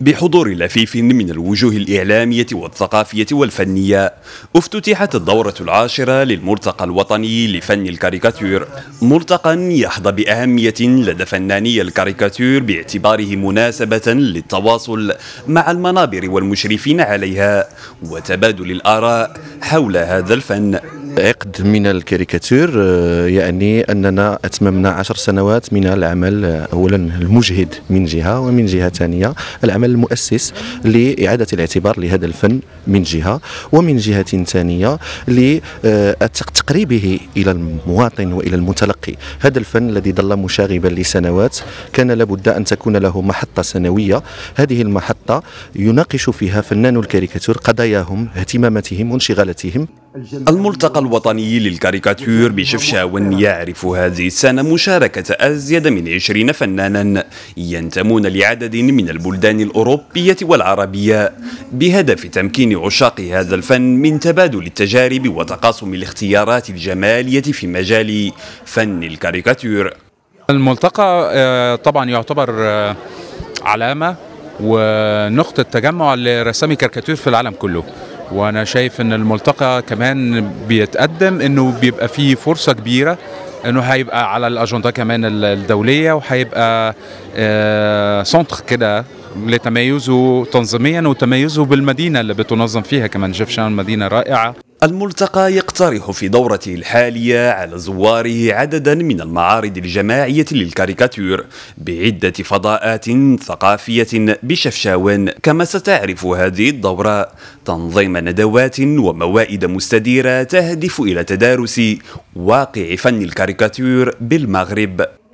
بحضور لفيف من الوجوه الإعلامية والثقافية والفنية افتتحت الدورة العاشرة للملتقى الوطني لفن الكاريكاتير ملتقى يحظى بأهمية لدى فناني الكاريكاتير باعتباره مناسبة للتواصل مع المنابر والمشرفين عليها وتبادل الآراء حول هذا الفن عقد من الكاريكاتير آه، يعني أننا أتممنا عشر سنوات من العمل آه، أولا المجهد من جهة ومن جهة ثانية العمل المؤسس لإعادة الاعتبار لهذا الفن من جهة ومن جهة ثانية لتقريبه إلى المواطن وإلى المتلقي هذا الفن الذي ظل مشاغبا لسنوات كان لابد أن تكون له محطة سنوية هذه المحطة يناقش فيها فنان الكاريكاتير قضاياهم اهتماماتهم وانشغالاتهم الملتقى الوطني للكاريكاتير بشفشاون يعرف هذه السنة مشاركة أزيد من عشرين فنانا ينتمون لعدد من البلدان الأوروبية والعربية بهدف تمكين عشاق هذا الفن من تبادل التجارب وتقاسم الاختيارات الجمالية في مجال فن الكاريكاتير الملتقى آه، طبعا يعتبر آه، علامة ونقطة تجمع لرسامي كاريكاتير في العالم كله وانا شايف ان الملتقى كمان بيتقدم انه بيبقى فيه فرصه كبيره انه هيبقى على الاجنده كمان الدوليه وهيبقى سنتر آه، كده لتميزه تنظيميا وتميزه بالمدينة اللي بتنظم فيها كمان جفشان مدينة رائعة الملتقى يقترح في دورته الحالية على زواره عددا من المعارض الجماعية للكاريكاتير بعدة فضاءات ثقافية بشفشاون كما ستعرف هذه الدورة تنظيم ندوات وموائد مستديرة تهدف إلى تدارس واقع فن الكاريكاتير بالمغرب